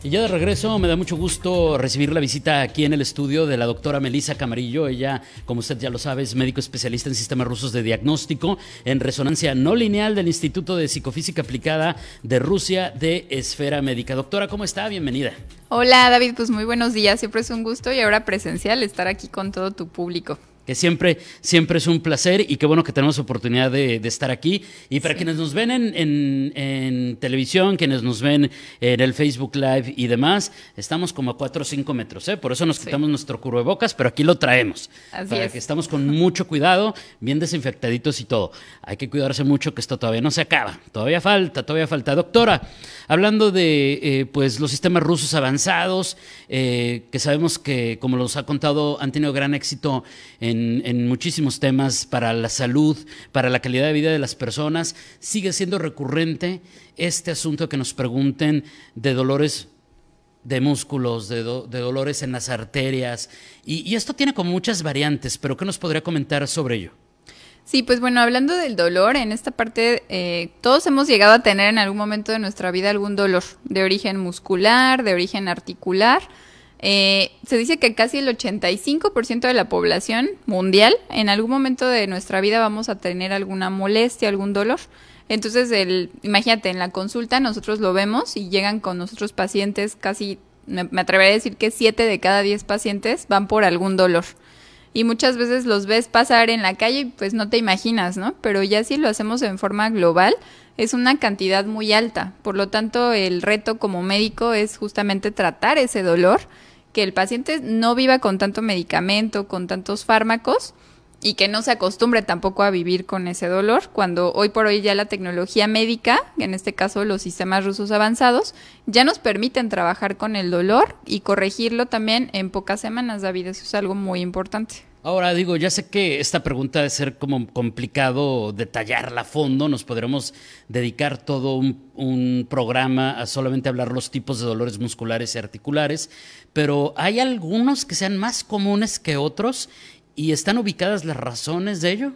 Y ya de regreso, me da mucho gusto recibir la visita aquí en el estudio de la doctora Melissa Camarillo. Ella, como usted ya lo sabe, es médico especialista en sistemas rusos de diagnóstico en resonancia no lineal del Instituto de Psicofísica Aplicada de Rusia de Esfera Médica. Doctora, ¿cómo está? Bienvenida. Hola David, pues muy buenos días, siempre es un gusto y ahora presencial estar aquí con todo tu público que siempre, siempre es un placer y qué bueno que tenemos oportunidad de, estar aquí. Y para quienes nos ven en, en, televisión, quienes nos ven en el Facebook Live y demás, estamos como a 4 o 5 metros, ¿eh? por eso nos quitamos nuestro curvo de bocas, pero aquí lo traemos. Así para que estamos con mucho cuidado, bien desinfectaditos y todo. Hay que cuidarse mucho que esto todavía no se acaba, todavía falta, todavía falta. Doctora, hablando de eh, pues los sistemas rusos avanzados, eh, que sabemos que, como los ha contado, han tenido gran éxito en en, muchísimos temas para la salud, para la calidad de vida de las personas. Sigue siendo recurrente este asunto que nos pregunten de dolores de músculos, de, dolores en las arterias. Y, esto tiene como muchas variantes, pero ¿qué nos podría comentar sobre ello? Sí, pues bueno, hablando del dolor, en esta parte eh, todos hemos llegado a tener en algún momento de nuestra vida algún dolor de origen muscular, de origen articular eh, se dice que casi el 85% de la población mundial en algún momento de nuestra vida vamos a tener alguna molestia, algún dolor. Entonces, el, imagínate, en la consulta nosotros lo vemos y llegan con nosotros pacientes, casi, me, atrevería a decir que 7 de cada 10 pacientes van por algún dolor. Y muchas veces los ves pasar en la calle y pues no te imaginas, ¿no? Pero ya si lo hacemos en forma global, es una cantidad muy alta. Por lo tanto, el reto como médico es justamente tratar ese dolor, que el paciente no viva con tanto medicamento, con tantos fármacos y que no se acostumbre tampoco a vivir con ese dolor, cuando hoy por hoy ya la tecnología médica, en este caso los sistemas rusos avanzados, ya nos permiten trabajar con el dolor y corregirlo también en pocas semanas, David, eso es algo muy importante. Ahora digo, ya sé que esta pregunta debe ser como complicado detallarla a fondo, nos podremos dedicar todo un, un programa a solamente hablar los tipos de dolores musculares y articulares, pero hay algunos que sean más comunes que otros y están ubicadas las razones de ello.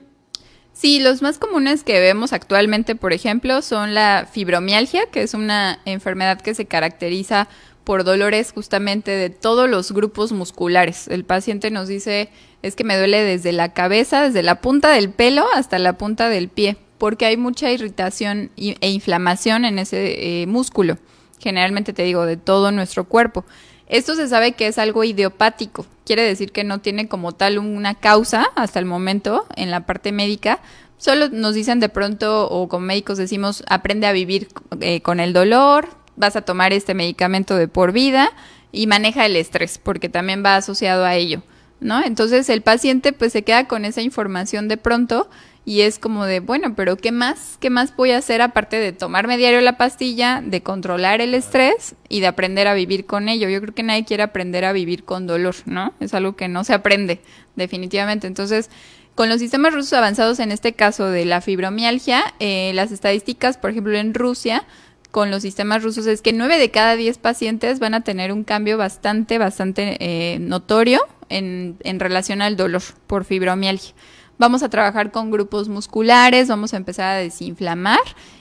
Sí, los más comunes que vemos actualmente, por ejemplo, son la fibromialgia, que es una enfermedad que se caracteriza por dolores justamente de todos los grupos musculares. El paciente nos dice, es que me duele desde la cabeza, desde la punta del pelo hasta la punta del pie, porque hay mucha irritación e inflamación en ese eh, músculo, generalmente te digo, de todo nuestro cuerpo. Esto se sabe que es algo idiopático, quiere decir que no tiene como tal una causa hasta el momento en la parte médica, solo nos dicen de pronto o con médicos decimos aprende a vivir eh, con el dolor, vas a tomar este medicamento de por vida y maneja el estrés, porque también va asociado a ello, ¿no? Entonces el paciente pues se queda con esa información de pronto y es como de, bueno, pero ¿qué más? ¿Qué más voy a hacer aparte de tomarme diario la pastilla, de controlar el estrés y de aprender a vivir con ello? Yo creo que nadie quiere aprender a vivir con dolor, ¿no? Es algo que no se aprende, definitivamente. Entonces, con los sistemas rusos avanzados, en este caso de la fibromialgia, eh, las estadísticas, por ejemplo, en Rusia, con los sistemas rusos es que nueve de cada 10 pacientes van a tener un cambio bastante, bastante eh, notorio en, relación al dolor por fibromialgia. Vamos a trabajar con grupos musculares, vamos a empezar a desinflamar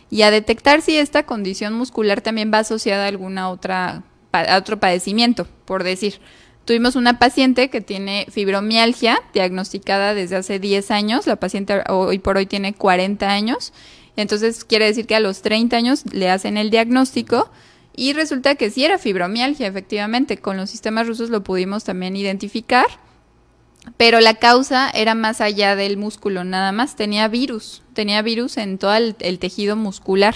y a detectar si esta condición muscular también va asociada a alguna otra a otro padecimiento, por decir. Tuvimos una paciente que tiene fibromialgia diagnosticada desde hace 10 años. La paciente hoy por hoy tiene 40 años. Entonces quiere decir que a los 30 años le hacen el diagnóstico y resulta que sí era fibromialgia, efectivamente. Con los sistemas rusos lo pudimos también identificar. Pero la causa era más allá del músculo, nada más. Tenía virus, tenía virus en todo el, el tejido muscular.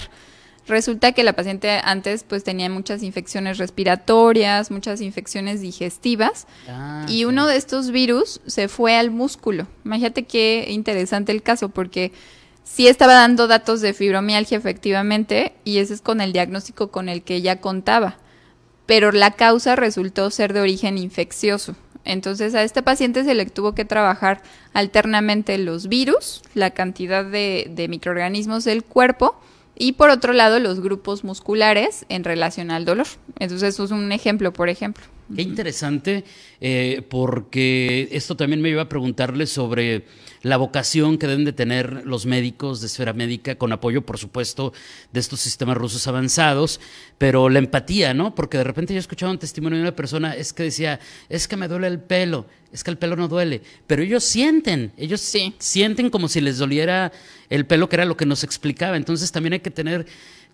Resulta que la paciente antes pues tenía muchas infecciones respiratorias, muchas infecciones digestivas ah, y uno de estos virus se fue al músculo. Imagínate qué interesante el caso porque sí estaba dando datos de fibromialgia efectivamente y ese es con el diagnóstico con el que ella contaba, pero la causa resultó ser de origen infeccioso. Entonces a este paciente se le tuvo que trabajar alternamente los virus, la cantidad de microorganismos del cuerpo, y por otro lado, los grupos musculares en relación al dolor. Entonces, eso es un ejemplo, por ejemplo. Qué interesante, eh, porque esto también me iba a preguntarle sobre la vocación que deben de tener los médicos de esfera médica, con apoyo, por supuesto, de estos sistemas rusos avanzados, pero la empatía, ¿no? Porque de repente yo he escuchaba un testimonio de una persona es que decía, es que me duele el pelo, es que el pelo no duele, pero ellos sienten, ellos sí. sienten como si les doliera el pelo, que era lo que nos explicaba. Entonces también hay que tener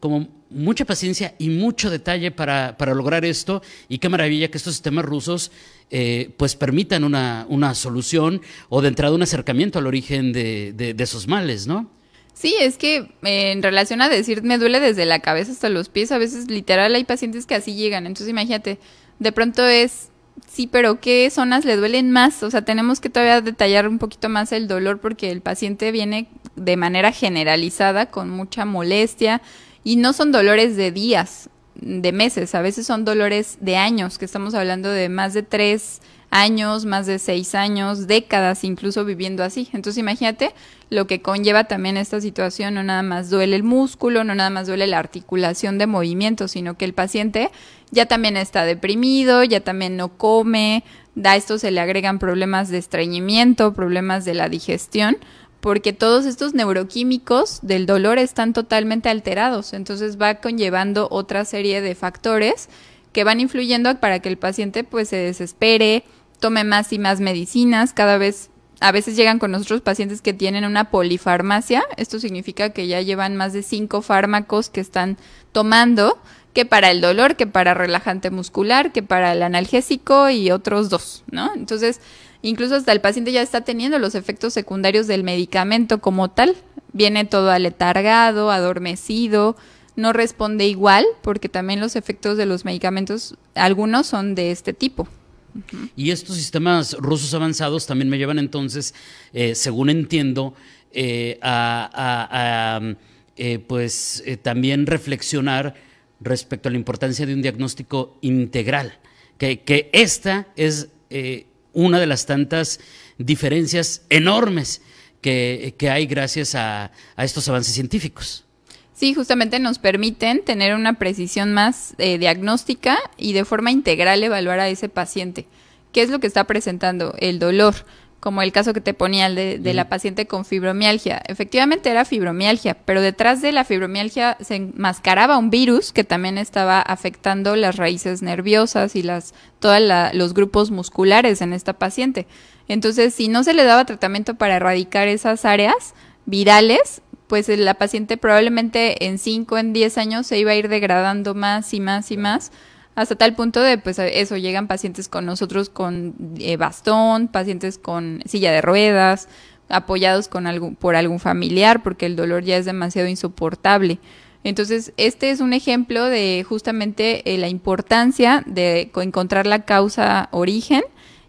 como mucha paciencia y mucho detalle para, lograr esto y qué maravilla que estos sistemas rusos eh, pues permitan una, solución o de entrada un acercamiento al origen de, esos males, ¿no? Sí, es que eh, en relación a decir me duele desde la cabeza hasta los pies, a veces literal hay pacientes que así llegan, entonces imagínate, de pronto es, sí, pero ¿qué zonas le duelen más? O sea, tenemos que todavía detallar un poquito más el dolor porque el paciente viene de manera generalizada con mucha molestia, y no son dolores de días, de meses, a veces son dolores de años, que estamos hablando de más de tres años, más de seis años, décadas incluso viviendo así. Entonces imagínate lo que conlleva también esta situación, no nada más duele el músculo, no nada más duele la articulación de movimiento, sino que el paciente ya también está deprimido, ya también no come, a esto se le agregan problemas de estreñimiento, problemas de la digestión porque todos estos neuroquímicos del dolor están totalmente alterados, entonces va conllevando otra serie de factores que van influyendo para que el paciente pues se desespere, tome más y más medicinas, cada vez a veces llegan con nosotros pacientes que tienen una polifarmacia, esto significa que ya llevan más de cinco fármacos que están tomando, que para el dolor, que para relajante muscular, que para el analgésico y otros dos, ¿no? Entonces, Incluso hasta el paciente ya está teniendo los efectos secundarios del medicamento como tal. Viene todo aletargado, adormecido, no responde igual, porque también los efectos de los medicamentos, algunos son de este tipo. Y estos sistemas rusos avanzados también me llevan entonces, eh, según entiendo, eh, a, eh, pues también reflexionar respecto a la importancia de un diagnóstico integral, que, que esta es una de las tantas diferencias enormes que, hay gracias a, estos avances científicos. Sí, justamente nos permiten tener una precisión más eh, diagnóstica y de forma integral evaluar a ese paciente. ¿Qué es lo que está presentando? El dolor como el caso que te ponía el de, la paciente con fibromialgia. Efectivamente era fibromialgia, pero detrás de la fibromialgia se enmascaraba un virus que también estaba afectando las raíces nerviosas y las todos los grupos musculares en esta paciente. Entonces, si no se le daba tratamiento para erradicar esas áreas virales, pues la paciente probablemente en 5, en 10 años se iba a ir degradando más y más y más hasta tal punto de, pues eso, llegan pacientes con nosotros con eh, bastón, pacientes con silla de ruedas, apoyados con algún, por algún familiar, porque el dolor ya es demasiado insoportable. Entonces, este es un ejemplo de justamente eh, la importancia de encontrar la causa origen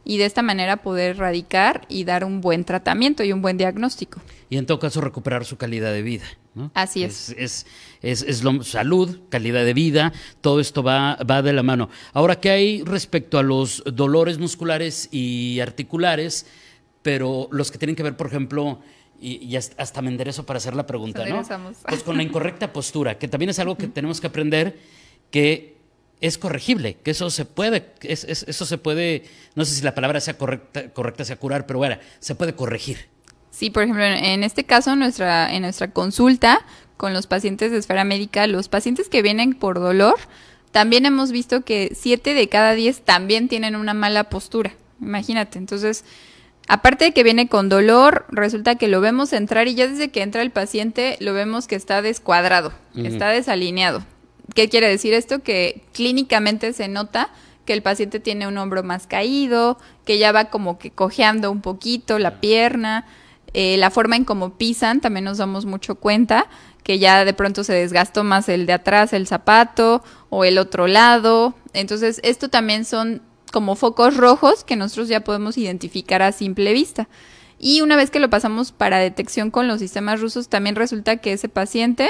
y de esta manera poder erradicar y dar un buen tratamiento y un buen diagnóstico. Y en todo caso, recuperar su calidad de vida. Así es. Es, es, lo, salud, calidad de vida, todo esto va, de la mano. Ahora, ¿qué hay respecto a los dolores musculares y articulares? Pero los que tienen que ver, por ejemplo, y, hasta me enderezo para hacer la pregunta, ¿no? Pues con la incorrecta postura, que también es algo que tenemos que aprender que es corregible, que eso se puede, eso se puede, no sé si la palabra sea correcta, correcta sea curar, pero bueno, se puede corregir. Sí, por ejemplo, en este caso, nuestra, en nuestra consulta con los pacientes de esfera médica, los pacientes que vienen por dolor, también hemos visto que 7 de cada 10 también tienen una mala postura. Imagínate, entonces, aparte de que viene con dolor, resulta que lo vemos entrar y ya desde que entra el paciente lo vemos que está descuadrado, está desalineado. ¿Qué quiere decir esto? Que clínicamente se nota que el paciente tiene un hombro más caído, que ya va como que cojeando un poquito la pierna. Eh, la forma en cómo pisan, también nos damos mucho cuenta que ya de pronto se desgastó más el de atrás, el zapato o el otro lado. Entonces, esto también son como focos rojos que nosotros ya podemos identificar a simple vista. Y una vez que lo pasamos para detección con los sistemas rusos, también resulta que ese paciente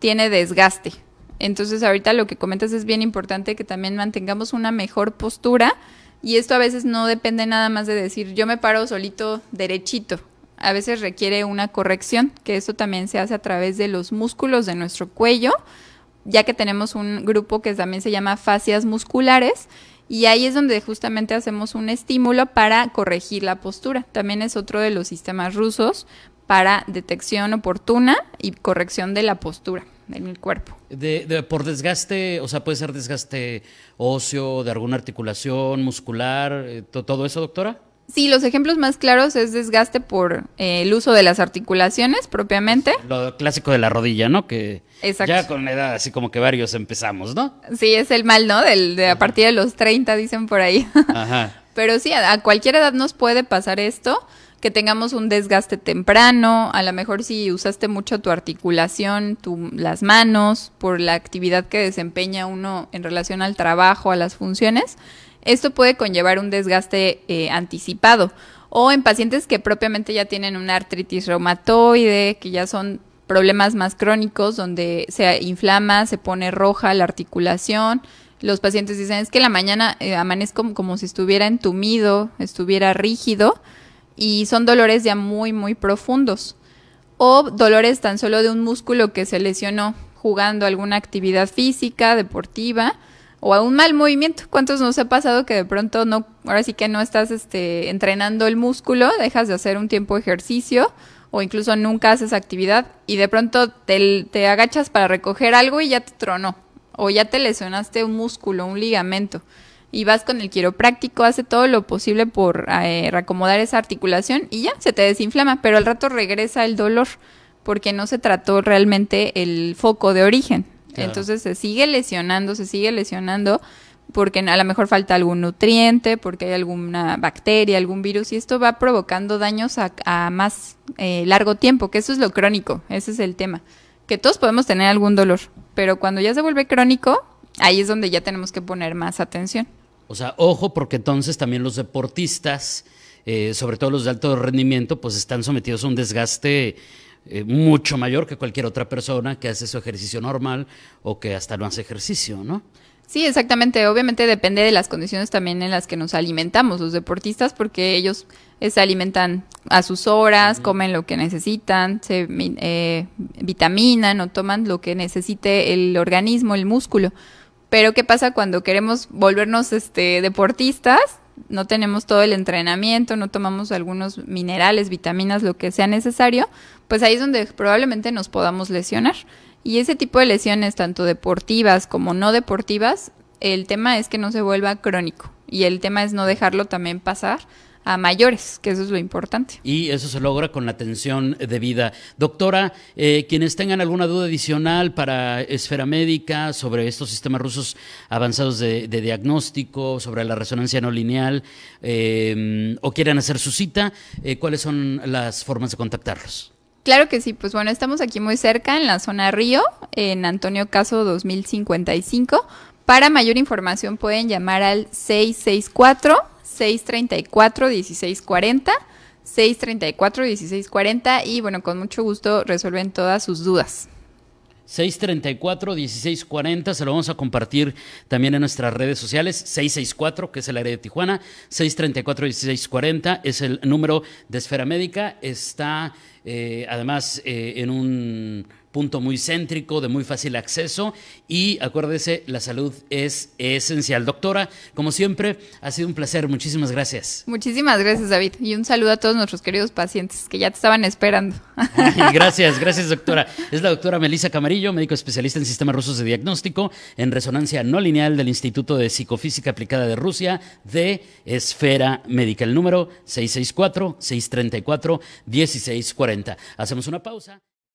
tiene desgaste. Entonces, ahorita lo que comentas es bien importante que también mantengamos una mejor postura. Y esto a veces no depende nada más de decir, yo me paro solito derechito a veces requiere una corrección, que eso también se hace a través de los músculos de nuestro cuello, ya que tenemos un grupo que también se llama fascias musculares. Y ahí es donde justamente hacemos un estímulo para corregir la postura. También es otro de los sistemas rusos para detección oportuna y corrección de la postura en el cuerpo. de, por desgaste, o sea, puede ser desgaste óseo, de alguna articulación muscular, eh, todo eso, doctora. Sí, los ejemplos más claros es desgaste por eh, el uso de las articulaciones propiamente. Lo clásico de la rodilla, ¿no? Que ya con la edad así como que varios empezamos, ¿no? Sí, es el mal, ¿no? Del, de, a partir de los 30 dicen por ahí. Ajá. Pero sí, a, cualquier edad nos puede pasar esto que tengamos un desgaste temprano, a lo mejor si usaste mucho tu articulación, tu, las manos, por la actividad que desempeña uno en relación al trabajo, a las funciones, esto puede conllevar un desgaste eh, anticipado o en pacientes que propiamente ya tienen una artritis reumatoide, que ya son problemas más crónicos donde se inflama, se pone roja la articulación. Los pacientes dicen es que la mañana amanece eh, amanezco como, como si estuviera entumido, estuviera rígido y son dolores ya muy, muy profundos. O dolores tan solo de un músculo que se lesionó jugando alguna actividad física, deportiva o a un mal movimiento. ¿Cuántos nos ha pasado que de pronto no, ahora sí que no estás este, entrenando el músculo, dejas de hacer un tiempo ejercicio o incluso nunca haces actividad y de pronto te, agachas para recoger algo y ya te tronó o ya te lesionaste un músculo, un ligamento y vas con el quiropráctico, hace todo lo posible por eh, reacomodar esa articulación y ya se te desinflama, pero al rato regresa el dolor porque no se trató realmente el foco de origen. Entonces se sigue lesionando, se sigue lesionando porque a lo mejor falta algún nutriente, porque hay alguna bacteria, algún virus, y esto va provocando daños a, más eh, largo tiempo, que eso es lo crónico, ese es el tema, que todos podemos tener algún dolor, pero cuando ya se vuelve crónico, ahí es donde ya tenemos que poner más atención. O sea, ojo, porque entonces también los deportistas, eh, sobre todo los de alto rendimiento, pues están sometidos a un desgaste eh, mucho mayor que cualquier otra persona que hace su ejercicio normal o que hasta no hace ejercicio, ¿no? Sí, exactamente. Obviamente depende de las condiciones también en las que nos alimentamos los deportistas, porque ellos eh, se alimentan a sus horas, comen lo que necesitan, se eh, vitaminan o toman lo que necesite el organismo, el músculo. Pero ¿qué pasa cuando queremos volvernos este, deportistas? no tenemos todo el entrenamiento, no tomamos algunos minerales, vitaminas, lo que sea necesario, pues ahí es donde probablemente nos podamos lesionar. Y ese tipo de lesiones, tanto deportivas como no deportivas, el tema es que no se vuelva crónico y el tema es no dejarlo también pasar mayores, que eso es lo importante. Y eso se logra con la atención debida. Doctora, eh, quienes tengan alguna duda adicional para Esfera Médica sobre estos sistemas rusos avanzados de, diagnóstico, sobre la resonancia no lineal, eh, o quieran hacer su cita, eh, ¿cuáles son las formas de contactarlos? Claro que sí, pues bueno, estamos aquí muy cerca, en la zona Río, en Antonio Caso 2055. Para mayor información pueden llamar al 664 634-1640. 634-1640 y bueno, con mucho gusto resuelven todas sus dudas. 634-1640, se lo vamos a compartir también en nuestras redes sociales, 664, que es el área de Tijuana, 634-1640 es el número de Esfera Médica, está eh, además eh, en un punto muy céntrico, de muy fácil acceso y acuérdese, la salud es esencial. Doctora, como siempre, ha sido un placer, muchísimas gracias. Muchísimas gracias, David, y un saludo a todos nuestros queridos pacientes que ya te estaban esperando. gracias, gracias, doctora. Es la doctora Melisa Camarillo, médico especialista en sistemas rusos de diagnóstico en resonancia no lineal del Instituto de Psicofísica Aplicada de Rusia de Esfera Médica. El número 664 634 1640. Hacemos una pausa.